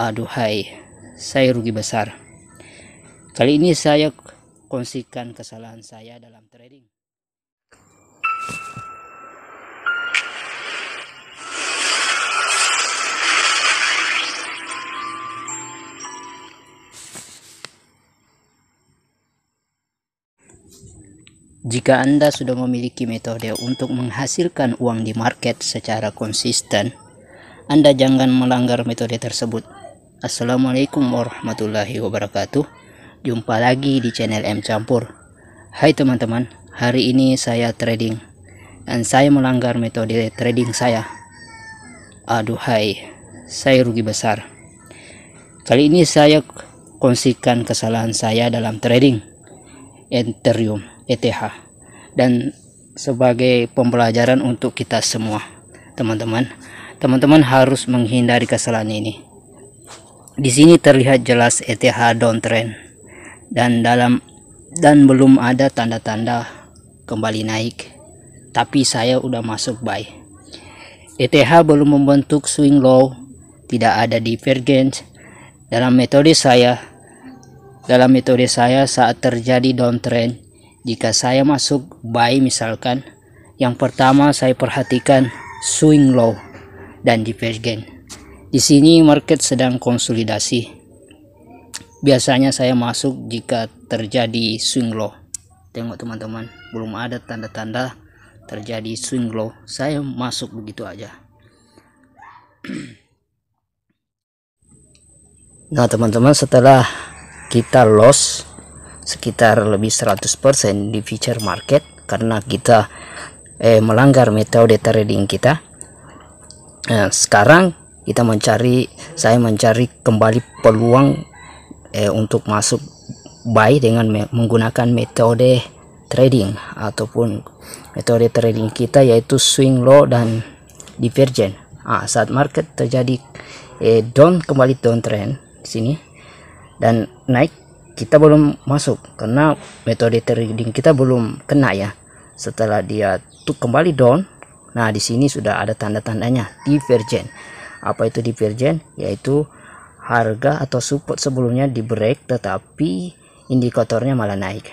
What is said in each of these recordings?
Aduhai, saya rugi besar. Kali ini saya kongsikan kesalahan saya dalam trading. Jika Anda sudah memiliki metode untuk menghasilkan uang di market secara konsisten, Anda jangan melanggar metode tersebut. Assalamualaikum warahmatullahi wabarakatuh Jumpa lagi di channel M Campur Hai teman-teman Hari ini saya trading Dan saya melanggar metode trading saya Aduhai Saya rugi besar Kali ini saya kongsikan kesalahan saya dalam trading Ethereum ETH Dan sebagai pembelajaran untuk kita semua Teman-teman Teman-teman harus menghindari kesalahan ini di sini terlihat jelas ETH downtrend dan dalam dan belum ada tanda-tanda kembali naik. Tapi saya udah masuk buy. ETH belum membentuk swing low, tidak ada divergence. Dalam metode saya dalam metode saya saat terjadi downtrend, jika saya masuk buy misalkan, yang pertama saya perhatikan swing low dan divergence di sini market sedang konsolidasi. Biasanya saya masuk jika terjadi swing low. Tengok teman-teman, belum ada tanda-tanda terjadi swing low. Saya masuk begitu aja. Nah teman-teman setelah kita loss sekitar lebih 100% di future market karena kita eh, melanggar metode trading kita nah, sekarang kita mencari saya mencari kembali peluang eh, untuk masuk buy dengan me menggunakan metode trading ataupun metode trading kita yaitu swing low dan divergen Ah, saat market terjadi eh, down kembali downtrend di sini dan naik kita belum masuk karena metode trading kita belum kena ya. Setelah dia tuh kembali down, nah di sini sudah ada tanda-tandanya divergen apa itu divergen? Yaitu harga atau support sebelumnya di break tetapi indikatornya malah naik.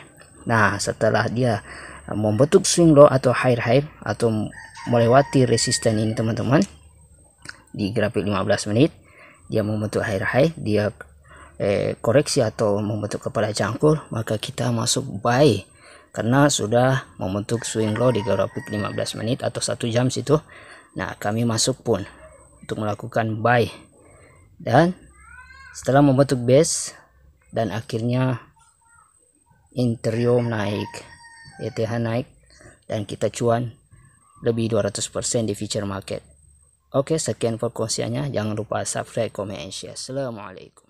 Nah, setelah dia membentuk swing low atau higher high atau melewati resisten ini teman-teman di grafik 15 menit dia membentuk higher high dia eh, koreksi atau membentuk kepala cangkul maka kita masuk buy karena sudah membentuk swing low di grafik 15 menit atau satu jam situ nah kami masuk pun untuk melakukan buy dan setelah membentuk base dan akhirnya interior naik ETH naik dan kita cuan lebih 200% di future market oke sekian perkongsiannya jangan lupa subscribe comment and share Assalamualaikum